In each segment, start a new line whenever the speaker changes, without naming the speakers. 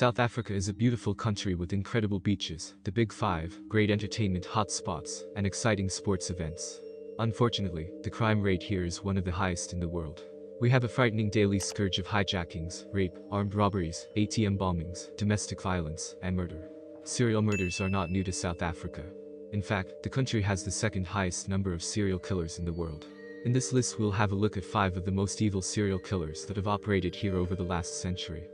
South Africa is a beautiful country with incredible beaches, the Big Five, great entertainment hotspots, and exciting sports events. Unfortunately, the crime rate here is one of the highest in the world. We have a frightening daily scourge of hijackings, rape, armed robberies, ATM bombings, domestic violence, and murder. Serial murders are not new to South Africa. In fact, the country has the second highest number of serial killers in the world. In this list we'll have a look at five of the most evil serial killers that have operated here over the last century.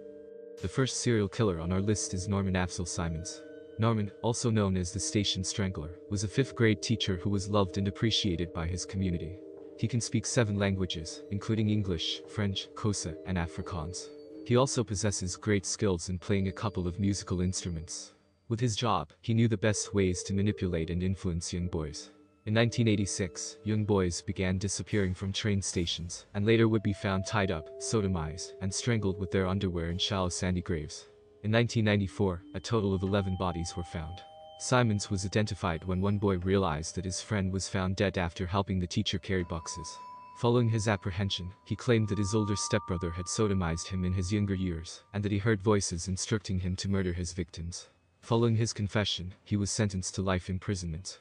The first serial killer on our list is Norman Absol Simons. Norman, also known as the Station Strangler, was a fifth-grade teacher who was loved and appreciated by his community. He can speak seven languages, including English, French, Kosa, and Afrikaans. He also possesses great skills in playing a couple of musical instruments. With his job, he knew the best ways to manipulate and influence young boys. In 1986, young boys began disappearing from train stations, and later would be found tied up, sodomized, and strangled with their underwear in shallow sandy graves. In 1994, a total of 11 bodies were found. Simons was identified when one boy realized that his friend was found dead after helping the teacher carry boxes. Following his apprehension, he claimed that his older stepbrother had sodomized him in his younger years, and that he heard voices instructing him to murder his victims. Following his confession, he was sentenced to life imprisonment.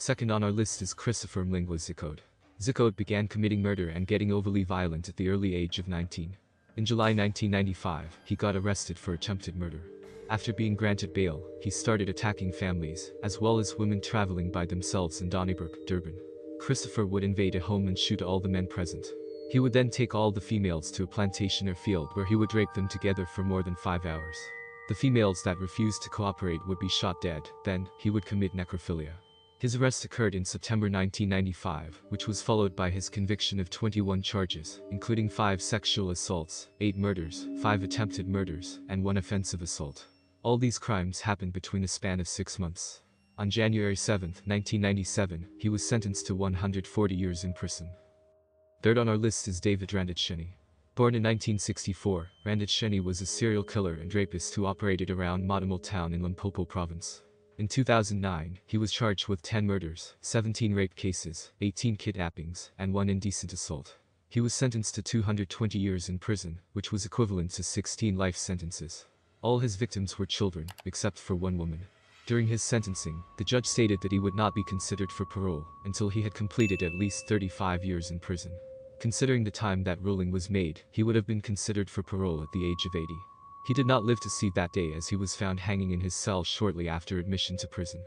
Second on our list is Christopher Mlingwa Zikode. Zikode began committing murder and getting overly violent at the early age of 19. In July 1995, he got arrested for attempted murder. After being granted bail, he started attacking families, as well as women traveling by themselves in Donnybrook, Durban. Christopher would invade a home and shoot all the men present. He would then take all the females to a plantation or field where he would rape them together for more than five hours. The females that refused to cooperate would be shot dead, then, he would commit necrophilia. His arrest occurred in September 1995, which was followed by his conviction of 21 charges, including 5 sexual assaults, 8 murders, 5 attempted murders, and 1 offensive assault. All these crimes happened between a span of 6 months. On January 7, 1997, he was sentenced to 140 years in prison. Third on our list is David Randacheni. Born in 1964, Randacheni was a serial killer and rapist who operated around Matamal town in Limpopo province. In 2009, he was charged with 10 murders, 17 rape cases, 18 kidnappings, and one indecent assault. He was sentenced to 220 years in prison, which was equivalent to 16 life sentences. All his victims were children, except for one woman. During his sentencing, the judge stated that he would not be considered for parole until he had completed at least 35 years in prison. Considering the time that ruling was made, he would have been considered for parole at the age of 80. He did not live to see that day as he was found hanging in his cell shortly after admission to prison.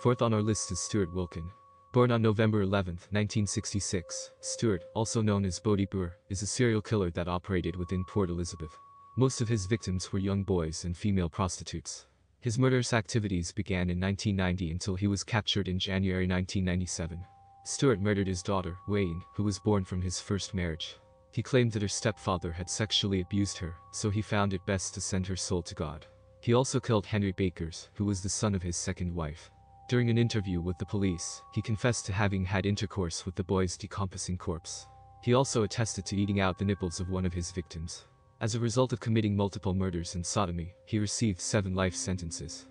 Fourth on our list is Stuart Wilkin. Born on November 11, 1966, Stuart, also known as Bodie Boer, is a serial killer that operated within Port Elizabeth. Most of his victims were young boys and female prostitutes. His murderous activities began in 1990 until he was captured in January 1997. Stuart murdered his daughter, Wayne, who was born from his first marriage. He claimed that her stepfather had sexually abused her, so he found it best to send her soul to God. He also killed Henry Bakers, who was the son of his second wife. During an interview with the police, he confessed to having had intercourse with the boy's decomposing corpse. He also attested to eating out the nipples of one of his victims. As a result of committing multiple murders and sodomy, he received seven life sentences.